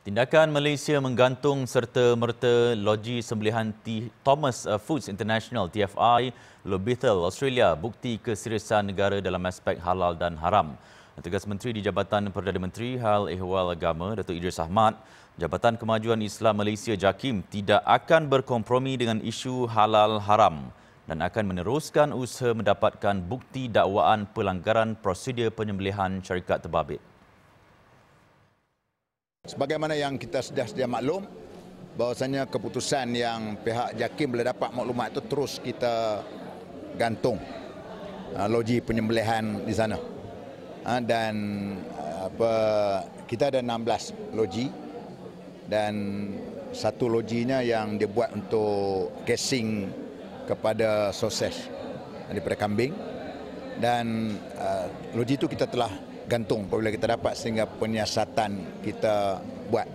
Tindakan Malaysia menggantung serta merta loji sembelihan T- Thomas uh, Foods International TFI Lobithal Australia bukti keseriusan negara dalam aspek halal dan haram. Tegas Menteri di Jabatan Perdana Menteri Hal Ehwal Agama Datuk Idris Ahmad, Jabatan Kemajuan Islam Malaysia JAKIM tidak akan berkompromi dengan isu halal haram dan akan meneruskan usaha mendapatkan bukti dakwaan pelanggaran prosedur penyembelihan syarikat terbabit. Sebagaimana yang kita sudah sedia maklum, bahawasanya keputusan yang pihak JAKIM boleh dapat maklumat itu terus kita gantung ah, logi penyembelihan di sana. Ah, dan ah, apa, kita ada 16 logi dan satu loginya yang dia buat untuk casing kepada sosis daripada kambing dan uh, loji itu kita telah gantung apabila kita dapat sehingga penyiasatan kita buat.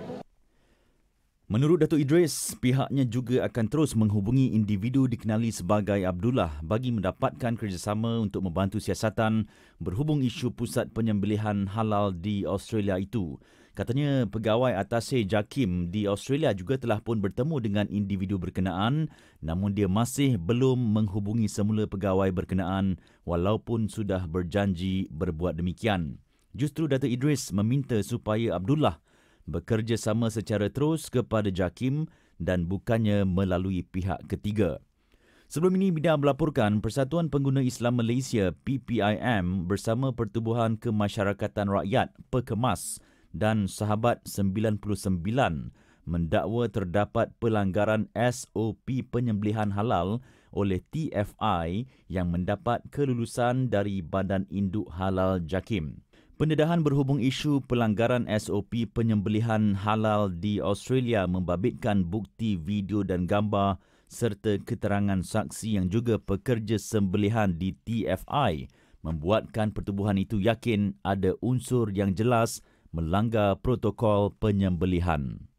Menurut Datuk Idris, pihaknya juga akan terus menghubungi individu dikenali sebagai Abdullah bagi mendapatkan kerjasama untuk membantu siasatan berhubung isu pusat penyembelihan halal di Australia itu. Katanya pegawai atase Jakim di Australia juga telah pun bertemu dengan individu berkenaan namun dia masih belum menghubungi semula pegawai berkenaan walaupun sudah berjanji berbuat demikian. Justru Dato' Idris meminta supaya Abdullah bekerjasama secara terus kepada JAKIM dan bukannya melalui pihak ketiga. Sebelum ini, Bida melaporkan Persatuan Pengguna Islam Malaysia PPIM bersama Pertubuhan Kemasyarakatan Rakyat Pekemas dan Sahabat 99 mendakwa terdapat pelanggaran SOP penyembelihan halal oleh TFI yang mendapat kelulusan dari Badan Induk Halal JAKIM. Pendedahan berhubung isu pelanggaran SOP penyembelihan halal di Australia membabitkan bukti video dan gambar serta keterangan saksi yang juga pekerja sembelihan di TFI membuatkan pertubuhan itu yakin ada unsur yang jelas melanggar protokol penyembelihan.